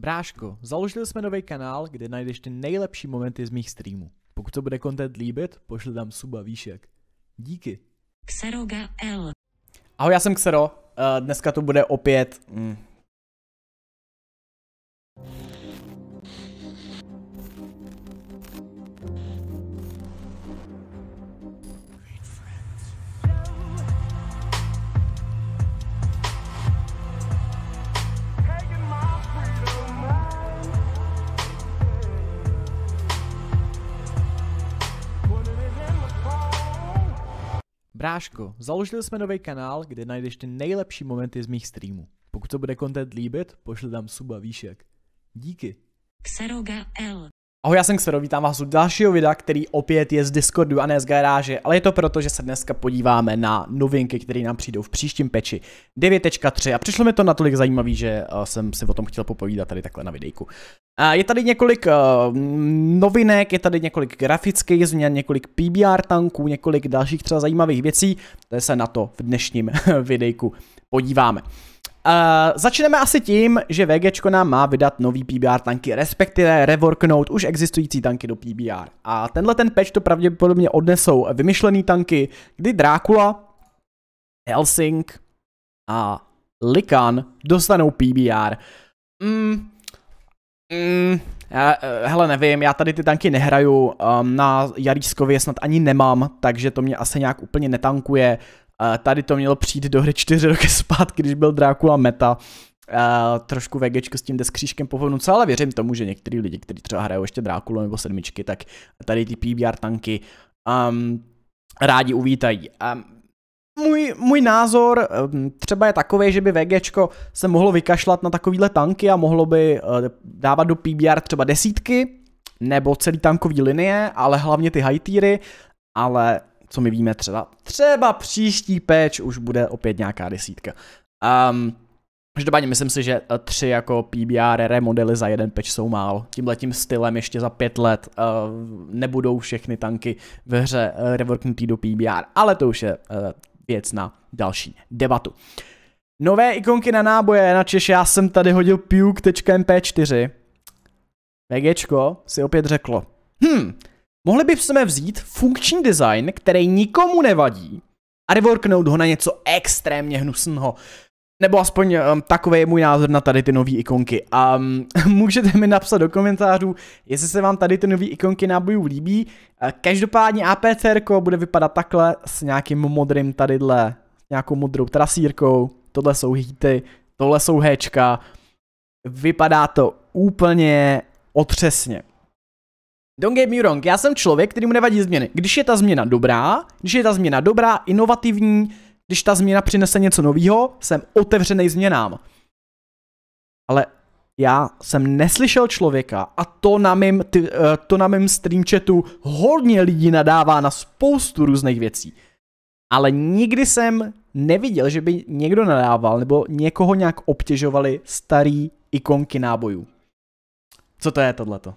Bráško, založili jsme nový kanál, kde najdeš ty nejlepší momenty z mých streamů. Pokud to bude content líbit, pošli tam suba výšek. Díky. Xeroga L. Ahoj, já jsem Xero. Eh, dneska to bude opět mm, Bráško, založili jsme nový kanál, kde najdeš ty nejlepší momenty z mých streamů. Pokud to bude content líbit, pošli tam suba výšek. Díky. Xeroga L. Ahoj, já jsem Xero, vítám vás u dalšího videa, který opět je z Discordu a ne z garáže, ale je to proto, že se dneska podíváme na novinky, které nám přijdou v příštím peči 9.3 a přišlo mi to natolik zajímavý, že eh, jsem si o tom chtěl popovídat tady takhle na videjku. Eh, je tady několik eh, novinek, je tady několik grafických změn, několik PBR tanků, několik dalších třeba zajímavých věcí, to se na to v dnešním videjku podíváme. Uh, začneme asi tím, že VGčko nám má vydat nový PBR tanky, respektive reworknout už existující tanky do PBR. A tenhle ten patch to pravděpodobně odnesou vymyšlený tanky, kdy Drákula, Helsing a Likan dostanou PBR. Mm, mm, já, eh, hele, nevím, já tady ty tanky nehraju, um, na Jarískově snad ani nemám, takže to mě asi nějak úplně netankuje. Tady to mělo přijít do hry čtyři roky zpátky, když byl Drákula meta. Uh, trošku vegečko s tím deskřížkem po co ale věřím tomu, že některý lidi, kteří třeba hrajou ještě Drákulu nebo sedmičky, tak tady ty PBR tanky um, rádi uvítají. Um, můj, můj názor um, třeba je takový, že by VGčko se mohlo vykašlat na takovýhle tanky a mohlo by uh, dávat do PBR třeba desítky nebo celý tankový linie, ale hlavně ty high tiery, ale co my víme třeba, třeba příští patch už bude opět nějaká desítka. Um, Každopádně myslím si, že eh, tři jako PBR modely za jeden peč jsou málo. Tímhletím stylem ještě za pět let uh, nebudou všechny tanky ve hře uh, reworknutý do PBR, ale to už je uh, věc na další debatu. Nové ikonky na náboje, na Češ já jsem tady hodil puke.mp4. VGčko si opět řeklo, hm, Mohli bychom vzít funkční design, který nikomu nevadí, a reworknout ho na něco extrémně hnusného. Nebo aspoň um, takový je můj názor na tady ty nové ikonky. A um, můžete mi napsat do komentářů, jestli se vám tady ty nové ikonky nábojů líbí. Eh, každopádně APCR bude vypadat takhle s nějakým modrým tadyhle, nějakou modrou trasírkou. Tohle jsou hity, tohle jsou hečka. Vypadá to úplně otřesně. Don't get me wrong, já jsem člověk, který mu nevadí změny. Když je ta změna dobrá, když je ta změna dobrá, inovativní, když ta změna přinese něco nového, jsem otevřený změnám. Ale já jsem neslyšel člověka a to na mým, ty, eh, to na mým stream chatu hodně lidí nadává na spoustu různých věcí. Ale nikdy jsem neviděl, že by někdo nadával nebo někoho nějak obtěžovali starý ikonky nábojů. Co to je tohleto?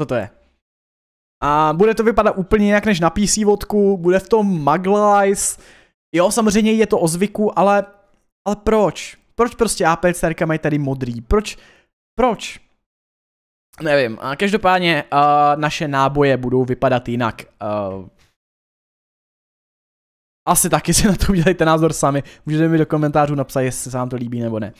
co to je. A bude to vypadat úplně jinak než na PC vodku, bude v tom Maglais. Jo, samozřejmě je to o zvyku, ale, ale proč? Proč prostě APC mají tady modrý? Proč? Proč? Nevím. A každopádně uh, naše náboje budou vypadat jinak. Uh, asi taky si na to udělejte názor sami. Můžete mi do komentářů napsat, jestli se vám to líbí nebo ne.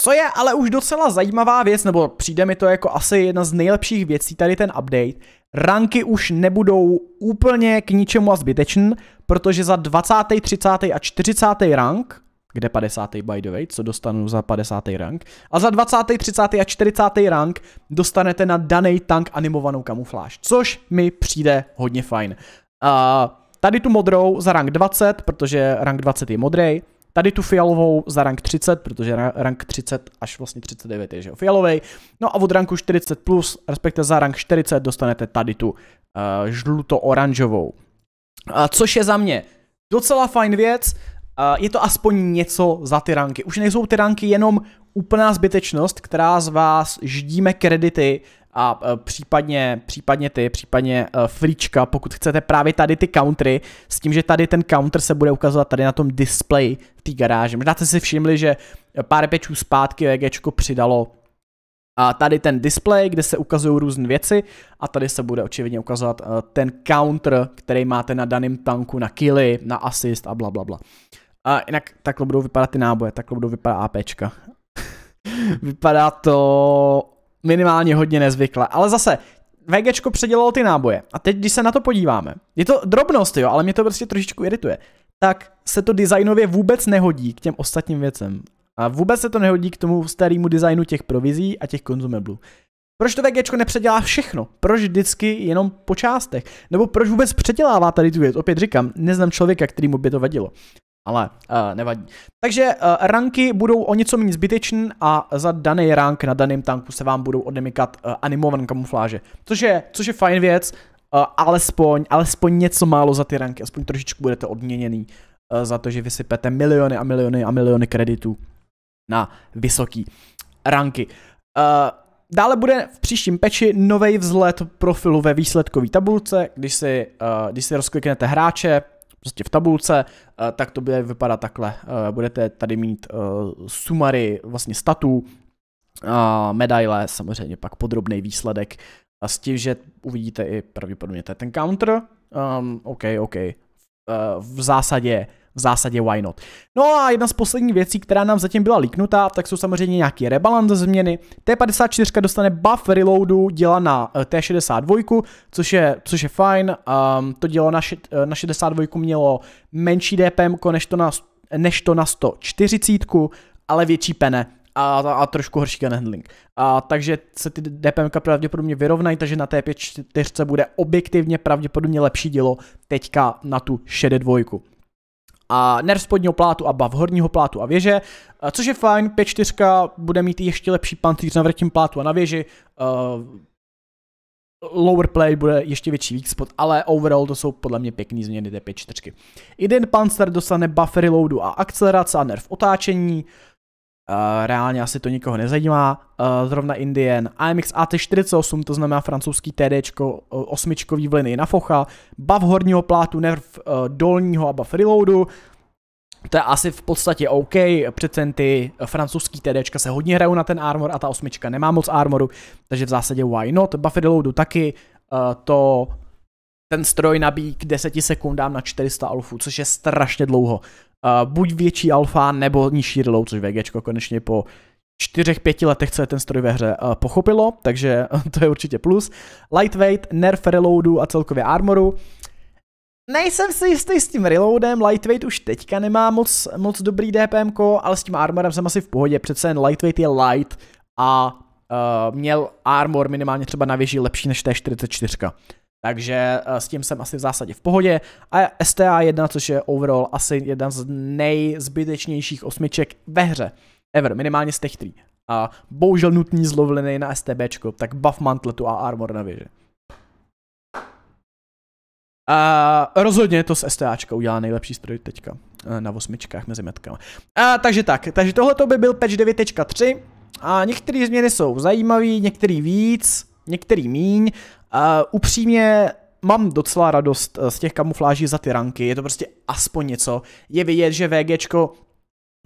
Co je ale už docela zajímavá věc, nebo přijde mi to jako asi jedna z nejlepších věcí tady ten update, ranky už nebudou úplně k ničemu a zbytečný, protože za 20., 30. a 40. rank, kde 50. by the way, co dostanu za 50. rank, a za 20., 30. a 40. rank dostanete na daný tank animovanou kamufláž, což mi přijde hodně fajn. Uh, tady tu modrou za rank 20, protože rank 20 je modrý, Tady tu fialovou za rank 30, protože rank 30 až vlastně 39 je že jo, fialovej. No a od ranku 40+, plus, respektive za rank 40 dostanete tady tu uh, žluto-oranžovou. Uh, což je za mě docela fajn věc, uh, je to aspoň něco za ty ranky. Už nejsou ty ranky jenom úplná zbytečnost, která z vás ždíme kredity a eh, případně, případně ty, případně eh, frička, pokud chcete právě tady ty country, s tím, že tady ten counter se bude ukazovat tady na tom displeji v té garáži. Možná jste si všimli, že pár pečů zpátky VG přidalo a tady ten display, kde se ukazují různé věci a tady se bude očividně ukazovat eh, ten counter, který máte na daném tanku, na killy, na assist a bla bla bla. A jinak takhle budou vypadat ty náboje, takhle budou vypadat APčka. Vypadá to minimálně hodně nezvykle. Ale zase, VGčko předělalo ty náboje. A teď, když se na to podíváme, je to drobnost, jo, ale mě to prostě trošičku irituje. Tak se to designově vůbec nehodí k těm ostatním věcem. A vůbec se to nehodí k tomu starému designu těch provizí a těch konzumeblů. Proč to VGčko nepředělá všechno? Proč vždycky jenom po částech? Nebo proč vůbec předělává tady tu věc? Opět říkám, neznám člověka, kterýmu by to vadilo ale uh, nevadí. Takže uh, ranky budou o něco méně zbytečný a za daný rank na daném tanku se vám budou odemykat uh, animované kamufláže, což je, což je fajn věc, uh, alespoň, alespoň něco málo za ty ranky, aspoň trošičku budete odměněný uh, za to, že vysypete miliony a miliony a miliony kreditů na vysoký ranky. Uh, Dále bude v příštím peči nový vzhled profilu ve výsledkové tabulce, když si, uh, když si rozkliknete hráče, prostě v tabulce, eh, tak to bude vypadat takhle. Eh, budete tady mít eh, sumary vlastně statů, medaile, samozřejmě pak podrobný výsledek a s tím, že uvidíte i pravděpodobně ten counter. Um, OK, OK. Uh, v zásadě v zásadě why not. No a jedna z posledních věcí, která nám zatím byla liknutá, tak jsou samozřejmě nějaký rebalance změny. T54 dostane buff reloadu, dělá na eh, T62, což je, což je fajn. Um, to dělo na, eh, na 62 mělo menší DPM než to na, než to na 140, ale větší pene a, a, a trošku horší gun handling. A, takže se ty DPMka pravděpodobně vyrovnají, takže na té 54 bude objektivně pravděpodobně lepší dělo teďka na tu šedé dvojku a nerv spodního plátu a bav horního plátu a věže, což je fajn, P4 bude mít ještě lepší pantýř na vrchním plátu a na věži, uh, lower play bude ještě větší weak spot, ale overall to jsou podle mě pěkný změny té P4. Jeden pancer dostane buffery loadu a akcelerace a nerv otáčení, Eh, reálně asi to nikoho nezajímá. Uh, zrovna Indien. AMX AT48, to znamená francouzský TD, uh, eh, osmičkový vliny na focha. Bav horního plátu, nerv uh, dolního a bav reloadu. To je asi v podstatě OK, přece ty francouzský TD se hodně hrajou na ten armor a ta osmička nemá moc armoru, takže v zásadě why not. Buffy reloadu taky, uh, to ten stroj nabíjí k 10 sekundám na 400 alfů, což je strašně dlouho. Uh, buď větší alfa, nebo nižší reload, což VG konečně po čtyřech, pěti letech, co je ten stroj ve hře, uh, pochopilo, takže to je určitě plus. Lightweight, nerf reloadu a celkově armoru. Nejsem si jistý s tím reloadem, lightweight už teďka nemá moc, moc dobrý DPM, ale s tím armorem jsem asi v pohodě, přece jen lightweight je light a uh, měl armor minimálně třeba na věži lepší než t 44. Takže eh, s tím jsem asi v zásadě v pohodě. A STA 1, což je overall asi jedna z nejzbytečnějších osmiček ve hře. Ever, minimálně z těch tří. A bohužel nutný zlovliny na STBčko, tak buff mantletu a armor na věže. A rozhodně to s STAčka udělá nejlepší stroj teďka eh, na osmičkách mezi metkama. A, takže tak, takže tohle by byl patch 9.3 a některé změny jsou zajímavé, některé víc, některé míň. Uh, upřímně mám docela radost eh, z těch kamufláží za ty ranky, je to prostě aspoň něco. Je vidět, že VGčko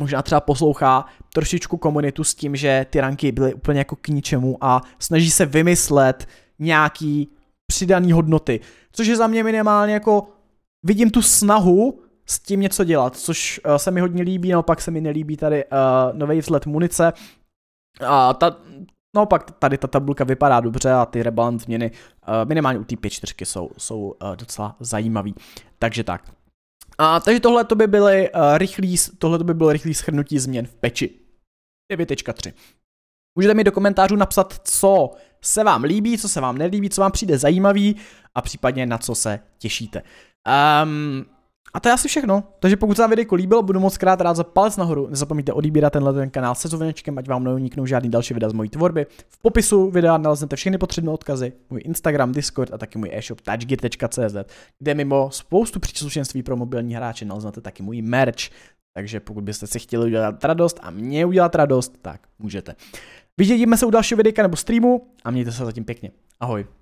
možná třeba poslouchá trošičku komunitu s tím, že ty ranky byly úplně jako k ničemu a snaží se vymyslet nějaký přidaný hodnoty, což je za mě minimálně jako vidím tu snahu s tím něco dělat, což eh, se mi hodně líbí, naopak se mi nelíbí tady uh, nový vzhled munice. A ta, No pak tady ta tabulka vypadá dobře a ty rebalance změny eh, minimálně u té 4 jsou, jsou eh, docela zajímavý. Takže tak. A, takže tohle to by byly eh, rychlý, tohle to by bylo rychlý schrnutí změn v peči. 9.3. Můžete mi do komentářů napsat, co se vám líbí, co se vám nelíbí, co vám přijde zajímavý a případně na co se těšíte. Um, a to je asi všechno. Takže pokud se vám video líbilo, budu moc krát rád za palec nahoru. Nezapomeňte odbírat tenhle ten kanál se zvoněčkem, ať vám neuniknou žádný další videa z mojí tvorby. V popisu videa naleznete všechny potřebné odkazy, můj Instagram, Discord a taky můj e-shop touchgear.cz, kde mimo spoustu příslušenství pro mobilní hráče naleznete taky můj merch. Takže pokud byste si chtěli udělat radost a mě udělat radost, tak můžete. Vidíme se u dalšího videa nebo streamu a mějte se zatím pěkně. Ahoj.